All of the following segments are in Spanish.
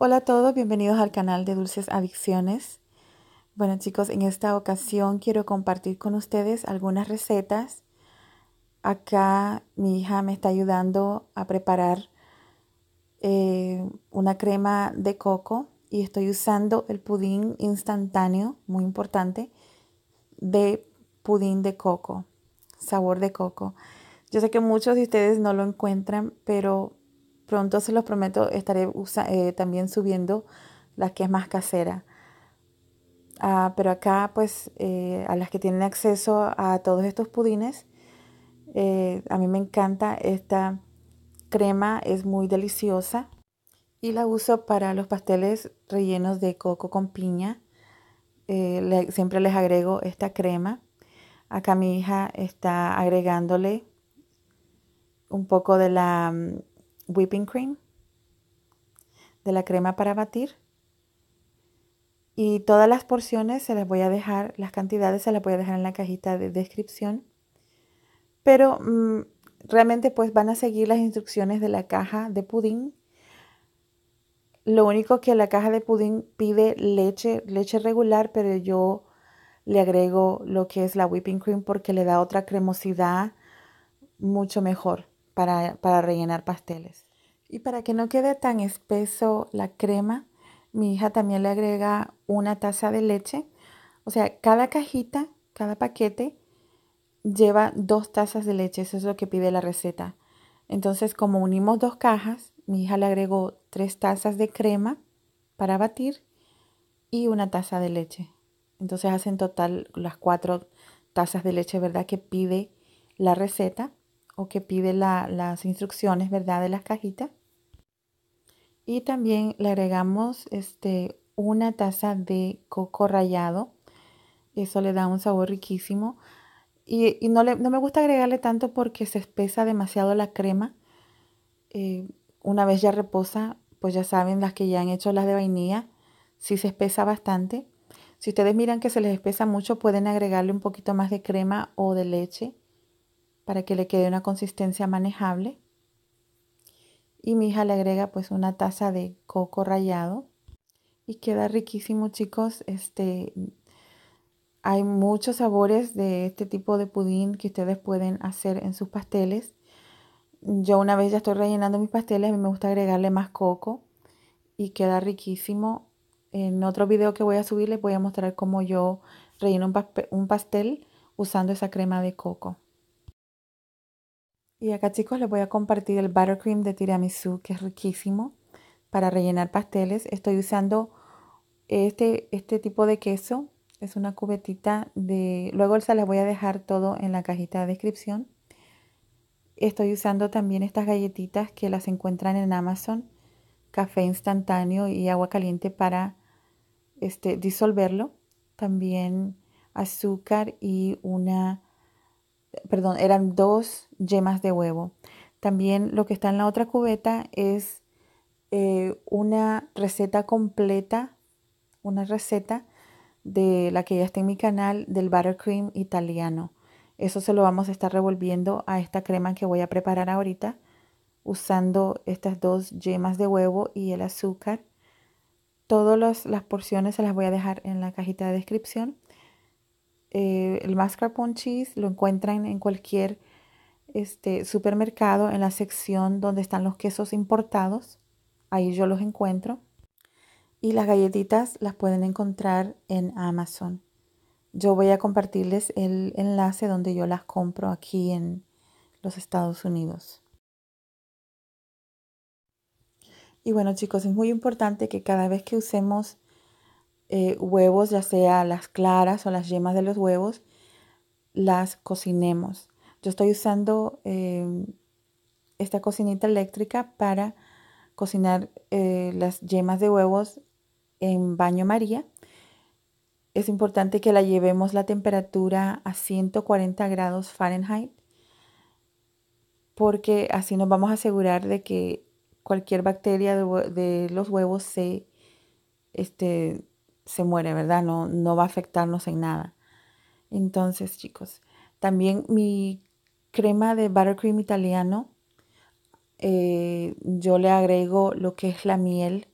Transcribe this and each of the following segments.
Hola a todos, bienvenidos al canal de Dulces Adicciones. Bueno chicos, en esta ocasión quiero compartir con ustedes algunas recetas. Acá mi hija me está ayudando a preparar eh, una crema de coco y estoy usando el pudín instantáneo, muy importante, de pudín de coco, sabor de coco. Yo sé que muchos de ustedes no lo encuentran, pero Pronto, se los prometo, estaré eh, también subiendo las que es más casera. Ah, pero acá, pues, eh, a las que tienen acceso a todos estos pudines, eh, a mí me encanta esta crema, es muy deliciosa y la uso para los pasteles rellenos de coco con piña. siempre les agrego esta crema. Acá mi hija está agregándole un poco de la mm, whipping cream, de la crema para batir. Y todas las porciones se las voy a dejar, las cantidades se las voy a dejar en la cajita de descripción. Pero mm, realmente pues van a seguir las instrucciones de la caja de pudín. Lo único que la caja de pudín pide leche, leche regular, pero yo le agrego lo que es la whipping cream porque le da otra cremosidad mucho mejor para, rellenar pasteles. Y para que no quede tan espeso la crema, mi hija también le agrega una taza de leche. O sea, cada cajita, cada paquete lleva dos tazas de leche. Eso es lo que pide la receta. Entonces, como unimos dos cajas, mi hija le agregó tres tazas de crema para batir y una taza de leche. Entonces hacen total las cuatro tazas de leche, ¿verdad? Que pide la receta o que pide las instrucciones, ¿verdad? De las cajitas. Y también le agregamos este, una taza de coco rallado. Eso le da un sabor riquísimo. Y, no, le, no, me gusta agregarle tanto porque se espesa demasiado la crema. Eh, una vez ya reposa, pues ya saben, las que ya han hecho las de vainilla, sí se espesa bastante. Si ustedes miran que se les espesa mucho, pueden agregarle un poquito más de crema o de leche para que le quede una consistencia manejable. Y mi hija le agrega pues una taza de coco rallado y queda riquísimo chicos. Este, hay muchos sabores de este tipo de pudín que ustedes pueden hacer en sus pasteles. Yo una vez ya estoy rellenando mis pasteles, a mí me gusta agregarle más coco y queda riquísimo. En otro video que voy a subir les voy a mostrar cómo yo relleno un, pastel usando esa crema de coco. Y acá chicos les voy a compartir el buttercream de tiramisú que es riquísimo para rellenar pasteles. Estoy usando este, este tipo de queso. Es una cubetita de... Luego se las voy a dejar todo en la cajita de descripción. Estoy usando también estas galletitas que las encuentran en Amazon. Café instantáneo y agua caliente para este, disolverlo. También azúcar y una perdón, eran dos yemas de huevo. También lo que está en la otra cubeta es eh, una receta completa, una receta de la que ya está en mi canal del buttercream italiano. Eso se lo vamos a estar revolviendo a esta crema que voy a preparar ahorita usando estas dos yemas de huevo y el azúcar. Todas las porciones se las voy a dejar en la cajita de descripción. Eh, el mascarpone cheese lo encuentran en cualquier este, supermercado, en la sección donde están los quesos importados. Ahí yo los encuentro. Y las galletitas las pueden encontrar en Amazon. Yo voy a compartirles el enlace donde yo las compro aquí en los Estados Unidos. Y bueno chicos, es muy importante que cada vez que usemos eh, huevos, ya sea las claras o las yemas de los huevos, las cocinemos. Yo estoy usando em, esta cocinita eléctrica para cocinar eh, las yemas de huevos en baño María. Es importante que la llevemos la temperatura a 140 grados Fahrenheit porque así nos vamos a asegurar de que cualquier bacteria de, los huevos se este, se muere, ¿verdad? No, no va a afectarnos en nada. Entonces, chicos, también mi crema de buttercream italiano, eh, yo le agrego lo que es la miel,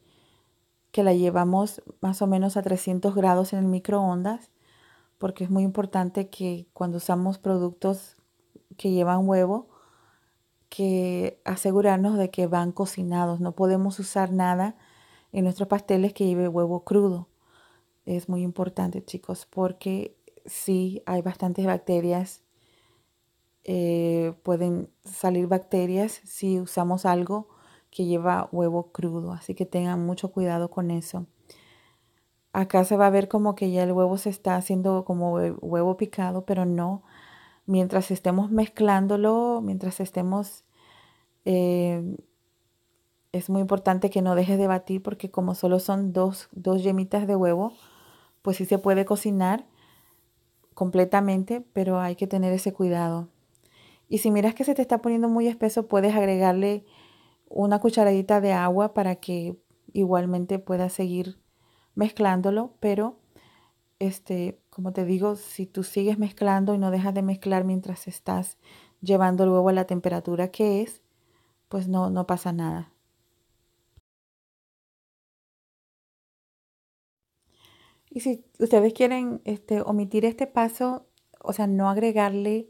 que la llevamos más o menos a 300 grados en el microondas, porque es muy importante que cuando usamos productos que llevan huevo, que asegurarnos de que van cocinados. No podemos usar nada en nuestros pasteles que lleve huevo crudo es muy importante, chicos, porque sí hay bastantes bacterias. Eh, pueden salir bacterias si usamos algo que lleva huevo crudo, así que tengan mucho cuidado con eso. Acá se va a ver como que ya el huevo se está haciendo como huevo picado, pero no. Mientras estemos mezclándolo, mientras estemos, eh, es muy importante que no dejes de batir porque como solo son dos, dos yemitas de huevo, pues sí se puede cocinar completamente, pero hay que tener ese cuidado. Y si miras que se te está poniendo muy espeso, puedes agregarle una cucharadita de agua para que igualmente puedas seguir mezclándolo, pero este, como te digo, si tú sigues mezclando y no dejas de mezclar mientras estás llevando el huevo a la temperatura que es, pues no, no pasa nada. Y si ustedes quieren este, omitir este paso, o sea, no agregarle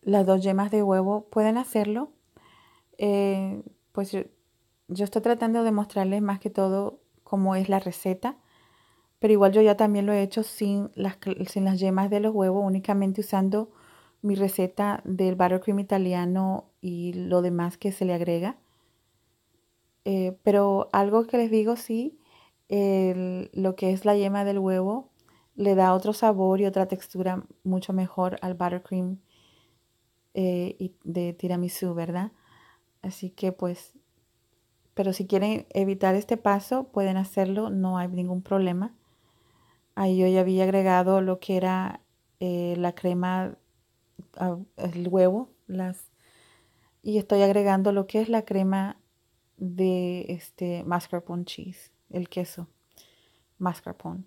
las dos yemas de huevo, pueden hacerlo. Eh, pues yo, estoy tratando de mostrarles más que todo cómo es la receta, pero igual yo ya también lo he hecho sin las, sin las yemas de los huevos, únicamente usando mi receta del buttercream italiano y lo demás que se le agrega. Eh, pero algo que les digo, sí, lo que es la yema del huevo le da otro sabor y otra textura mucho mejor al buttercream eh, de tiramisu, ¿verdad? Así que pues, pero si quieren evitar este paso, pueden hacerlo, no hay ningún problema. Ahí yo ya había agregado lo que era eh, la crema, el huevo, las, y estoy agregando lo que es la crema de este mascarpone cheese el queso mascarpone.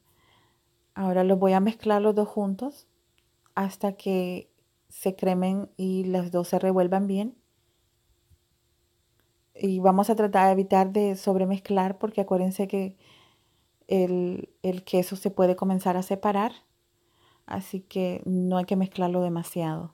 Ahora los voy a mezclar los dos juntos hasta que se cremen y las dos se revuelvan bien. Y vamos a tratar de evitar de sobremezclar porque acuérdense que el queso se puede comenzar a separar. Así que no hay que mezclarlo demasiado.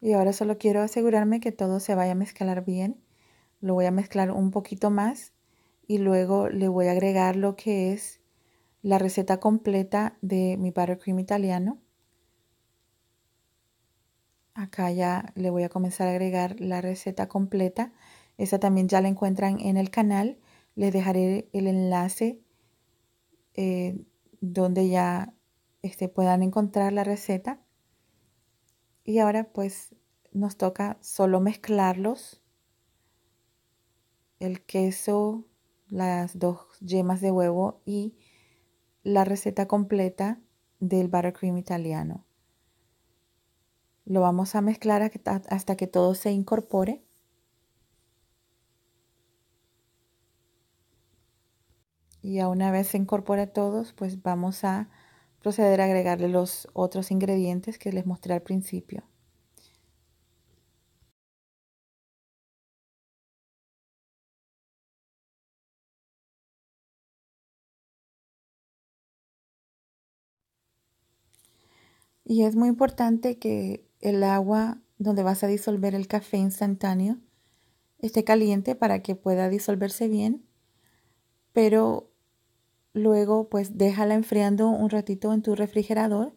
Y ahora solo quiero asegurarme que todo se vaya a mezclar bien. Lo voy a mezclar un poquito más y luego le voy a agregar lo que es la receta completa de mi buttercream italiano. Acá ya le voy a comenzar a agregar la receta completa. Esa también ya la encuentran en el canal. Les dejaré el enlace eh, donde ya este, puedan encontrar la receta. Y ahora pues nos toca solo mezclarlos. El queso, las dos yemas de huevo y la receta completa del buttercream italiano. Lo vamos a mezclar hasta que todo se incorpore. Y una vez se incorpora todos, pues vamos a proceder a agregarle los otros ingredientes que les mostré al principio. Y es muy importante que el agua donde vas a disolver el café instantáneo esté caliente para que pueda disolverse bien, pero Luego, pues déjala enfriando un ratito en tu refrigerador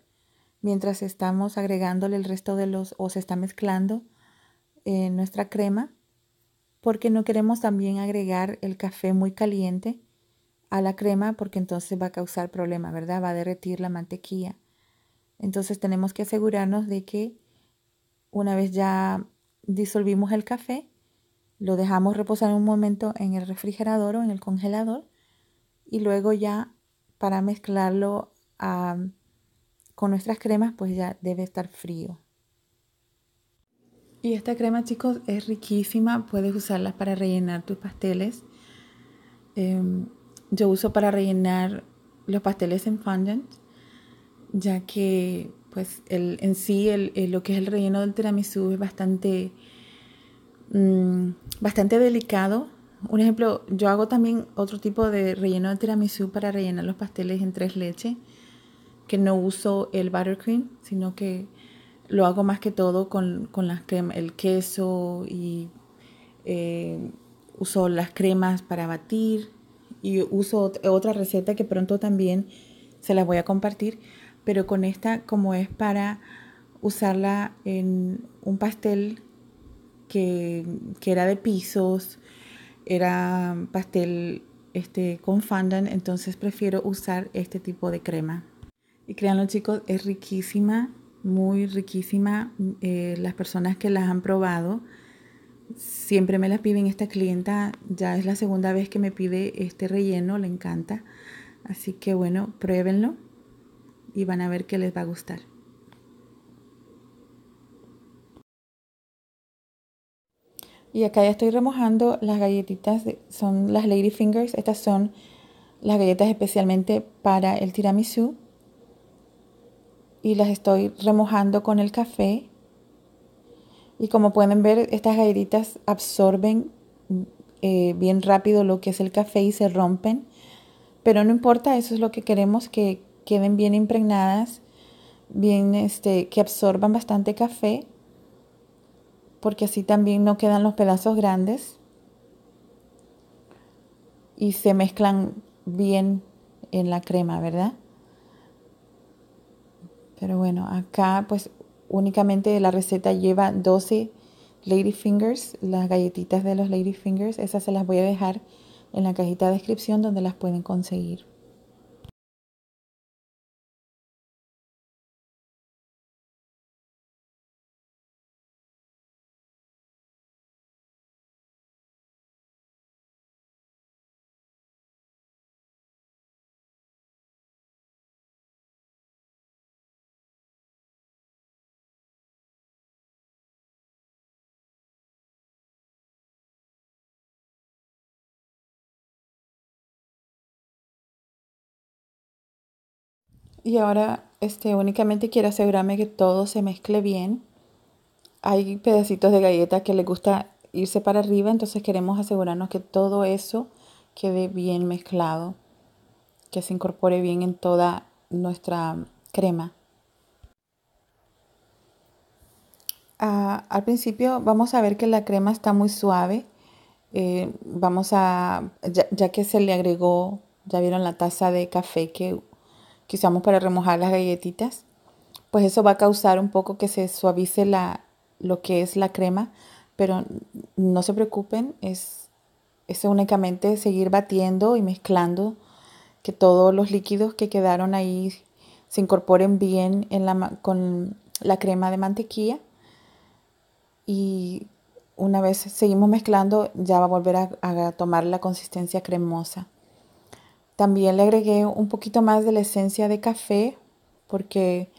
mientras estamos agregándole el resto de los o se está mezclando nuestra crema porque no queremos también agregar el café muy caliente a la crema porque entonces va a causar problema, ¿verdad? Va a derretir la mantequilla. Entonces tenemos que asegurarnos de que una vez ya disolvimos el café, lo dejamos reposar un momento en el refrigerador o en el congelador y luego ya para mezclarlo con nuestras cremas pues ya debe estar frío. Y esta crema chicos es riquísima, puedes usarla para rellenar tus pasteles. Em, yo uso para rellenar los pasteles en fondant, ya que pues en sí lo que es el relleno del tiramisú es bastante, mm, bastante delicado un ejemplo, yo hago también otro tipo de relleno de tiramisú para rellenar los pasteles en tres leches, que no uso el buttercream, sino que lo hago más que todo con, con las crema, el queso y eh, uso las cremas para batir y uso otra receta que pronto también se las voy a compartir, pero con esta como es para usarla en un pastel que, que era de pisos, era pastel este, con fondant, entonces prefiero usar este tipo de crema. Y créanlo chicos, es riquísima, muy riquísima. Eh, las personas que las han probado siempre me las piden. Esta clienta ya es la segunda vez que me pide este relleno, le encanta. Así que bueno, pruébenlo y van a ver que les va a gustar. Y acá ya estoy remojando las galletitas, son las Lady Fingers, estas son las galletas especialmente para el tiramisú. Y las estoy remojando con el café. Y como pueden ver, estas galletitas absorben eh, bien rápido lo que es el café y se rompen. Pero no importa, eso es lo que queremos, que queden bien impregnadas, bien, este, que absorban bastante café porque así también no quedan los pedazos grandes y se mezclan bien en la crema, ¿verdad? Pero bueno, acá pues únicamente la receta lleva 12 Ladyfingers, las galletitas de los Ladyfingers. esas se las voy a dejar en la cajita de descripción donde las pueden conseguir. Y ahora este, únicamente quiero asegurarme que todo se mezcle bien. Hay pedacitos de galleta que les gusta irse para arriba, entonces queremos asegurarnos que todo eso quede bien mezclado, que se incorpore bien en toda nuestra crema. Ah, al principio vamos a ver que la crema está muy suave. Eh, vamos a, ya, ya que se le agregó, ya vieron la taza de café que que usamos para remojar las galletitas, pues eso va a causar un poco que se suavice la, lo que es la crema, pero no se preocupen, es, es únicamente seguir batiendo y mezclando que todos los líquidos que quedaron ahí se incorporen bien con la crema de mantequilla y una vez seguimos mezclando ya va a volver a tomar la consistencia cremosa. También le agregué un poquito más de la esencia de café porque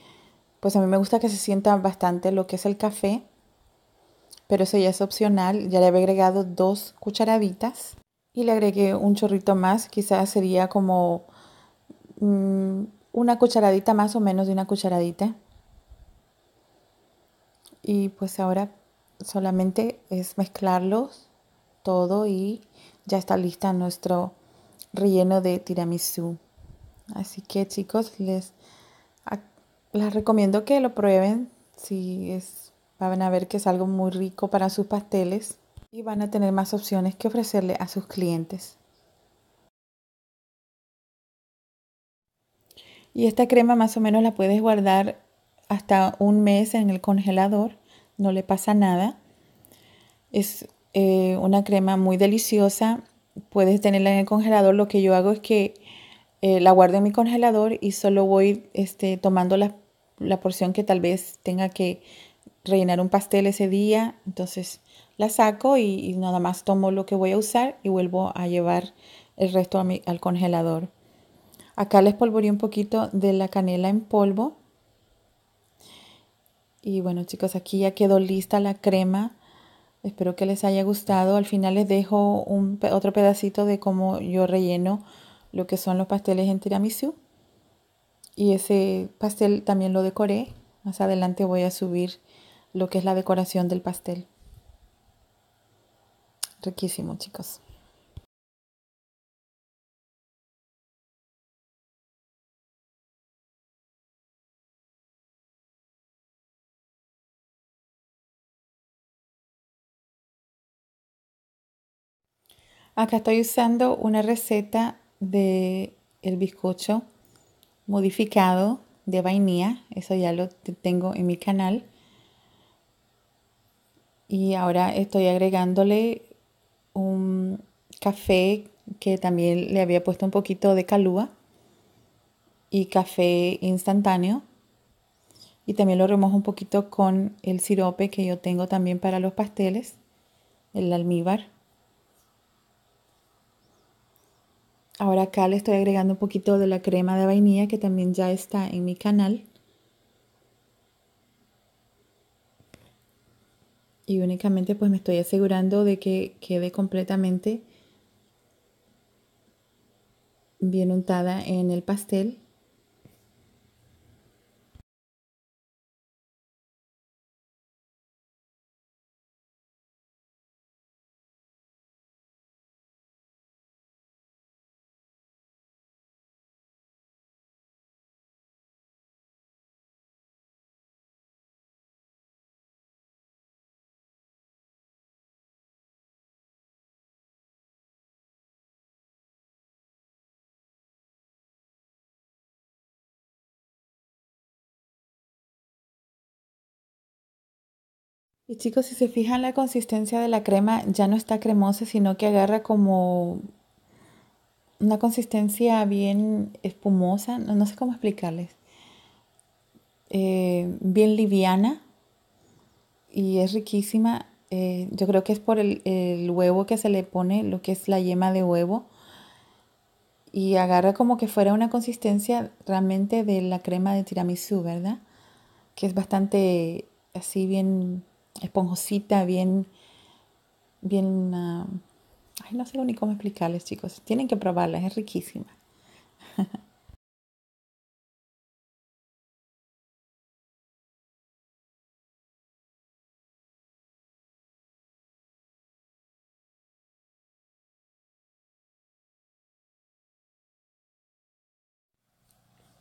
pues a mí me gusta que se sienta bastante lo que es el café, pero eso ya es opcional. Ya le había agregado dos cucharaditas y le agregué un chorrito más, quizás sería como mm, una cucharadita más o menos de una cucharadita. Y pues ahora solamente es mezclarlos todo y ya está lista nuestro relleno de tiramisú. Así que chicos, les, recomiendo que lo prueben. Si es, van a ver que es algo muy rico para sus pasteles y van a tener más opciones que ofrecerle a sus clientes. Y esta crema más o menos la puedes guardar hasta un mes en el congelador, no le pasa nada. Es eh, una crema muy deliciosa puedes tenerla en el congelador. Lo que yo hago es que eh, la guardo en mi congelador y solo voy este, tomando la, porción que tal vez tenga que rellenar un pastel ese día. Entonces la saco y, nada más tomo lo que voy a usar y vuelvo a llevar el resto al congelador. Acá les polvoré un poquito de la canela en polvo. Y bueno chicos, aquí ya quedó lista la crema Espero que les haya gustado. Al final les dejo un, otro pedacito de cómo yo relleno lo que son los pasteles en tiramisu. Y ese pastel también lo decoré. Más adelante voy a subir lo que es la decoración del pastel. Riquísimo, chicos. Acá estoy usando una receta de el bizcocho modificado de vainilla. Eso ya lo tengo en mi canal. Y ahora estoy agregándole un café que también le había puesto un poquito de calúa y café instantáneo. Y también lo remojo un poquito con el sirope que yo tengo también para los pasteles, el almíbar. Ahora acá le estoy agregando un poquito de la crema de vainilla que también ya está en mi canal. Y únicamente pues me estoy asegurando de que quede completamente bien untada en el pastel. Y chicos, si se fijan la consistencia de la crema ya no está cremosa, sino que agarra como una consistencia bien espumosa, no, sé cómo explicarles, eh, bien liviana y es riquísima. Eh, yo creo que es por el, el, huevo que se le pone, lo que es la yema de huevo. Y agarra como que fuera una consistencia realmente de la crema de tiramisú, ¿verdad? Que es bastante así bien esponjosita, bien, bien, ah, ay, no sé ni cómo explicarles chicos, tienen que probarla, es riquísima.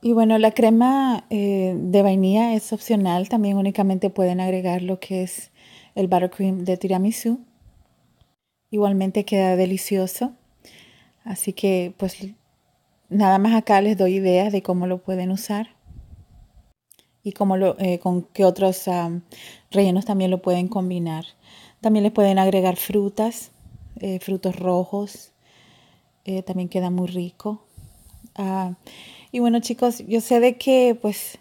Y bueno, la crema eh, de vainilla es opcional, también únicamente pueden agregar lo que es el buttercream de tiramisu. Igualmente queda delicioso. Así que pues nada más acá les doy ideas de cómo lo pueden usar y lo, eh, con qué otros rellenos también lo pueden combinar. También les pueden agregar frutas, eh, frutos rojos, también queda muy rico. Ah, y bueno chicos, yo sé de que pues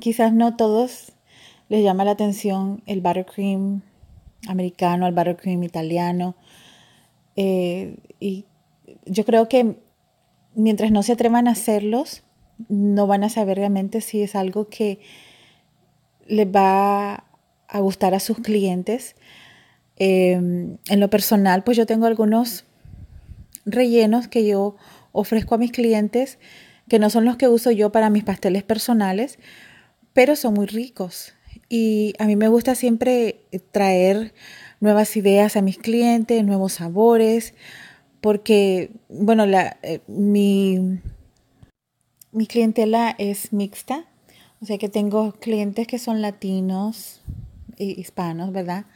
quizás no todos les llama la atención el buttercream americano, el buttercream italiano. Eh, y yo creo que mientras no se atrevan a hacerlos, no van a saber realmente si es algo que les va a gustar a sus clientes. Em, en lo personal, pues yo tengo algunos rellenos que yo ofrezco a mis clientes que no son los que uso yo para mis pasteles personales, pero son muy ricos. Y a mí me gusta siempre traer nuevas ideas a mis clientes, nuevos sabores, porque, bueno, la, eh, mi, mi clientela es mixta, o sea que tengo clientes que son latinos, e hispanos, ¿verdad?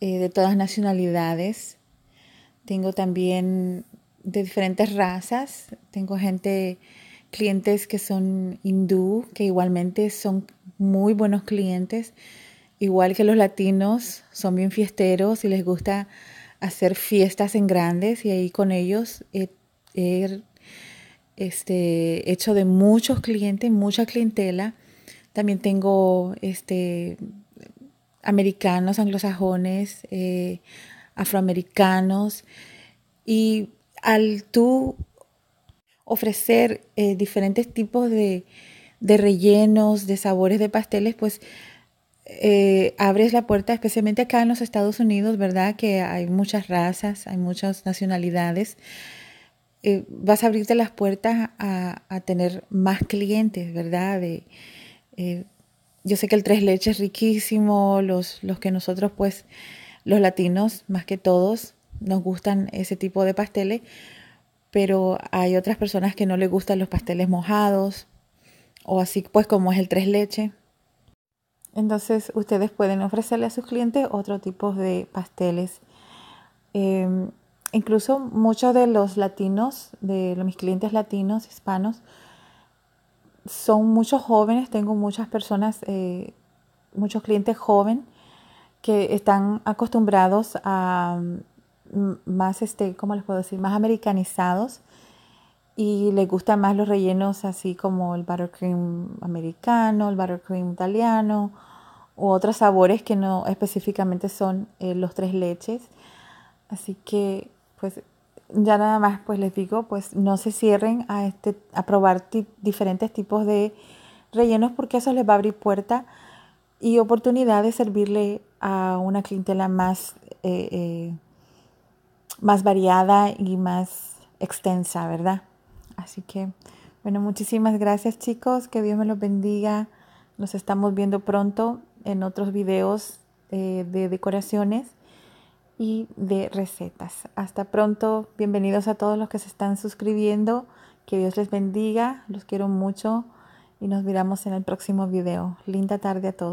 Eh, de todas nacionalidades. Tengo también de diferentes razas. Tengo gente, clientes que son hindú, que igualmente son muy buenos clientes. Igual que los latinos, son bien fiesteros y les gusta hacer fiestas en grandes y ahí con ellos he, este, hecho de muchos clientes, mucha clientela. También tengo este, americanos, anglosajones, eh, afroamericanos y al tú ofrecer eh, diferentes tipos de, rellenos, de sabores de pasteles, pues eh, abres la puerta, especialmente acá en los Estados Unidos, ¿verdad? Que hay muchas razas, hay muchas nacionalidades. Eh, vas a abrirte las puertas a, tener más clientes, ¿verdad? yo sé que el tres leches es riquísimo, los que nosotros, pues, los latinos, más que todos, nos gustan ese tipo de pasteles, pero hay otras personas que no les gustan los pasteles mojados o así pues como es el tres leche. Entonces ustedes pueden ofrecerle a sus clientes otro tipo de pasteles. Em, incluso muchos de los latinos, de mis clientes latinos, hispanos, son muchos jóvenes, tengo muchas personas, eh, muchos clientes jóvenes que están acostumbrados a más este, ¿cómo les puedo decir? Más americanizados y les gustan más los rellenos así como el buttercream americano, el buttercream italiano u otros sabores que no específicamente son eh, los tres leches. Así que pues ya nada más pues les digo, pues no se cierren a, este, a probar diferentes tipos de rellenos porque eso les va a abrir puerta y oportunidad de servirle a una clientela más... Eh, eh más variada y más extensa, ¿verdad? Así que, bueno, muchísimas gracias chicos, que Dios me los bendiga. Nos estamos viendo pronto en otros videos eh, de decoraciones y de recetas. Hasta pronto, bienvenidos a todos los que se están suscribiendo, que Dios les bendiga, los quiero mucho y nos miramos en el próximo video. Linda tarde a todos.